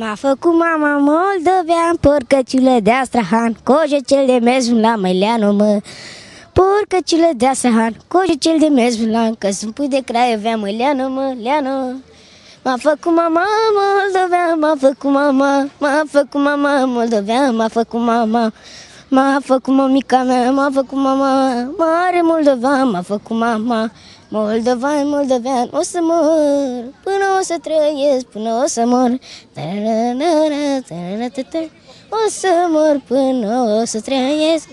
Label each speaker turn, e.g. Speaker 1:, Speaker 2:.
Speaker 1: M-a făcut mama în porcăciulă de Astrahan, coje cel de mezun la Măileanu, mă. Porcăciulă de Astrahan, coje cel de mezun la, că sunt pui de Craiovea, mă, mă, Leanu. M-a făcut mama moldovea, m-a făcut mama, m-a făcut mama moldovea, m-a făcut mama. M-a făcut mămica mea, m-a făcut mama Mare Moldova, m-a făcut mama Moldova, Moldovean, o să mor Până o să trăiesc, până o să mor O să mor până o să trăiesc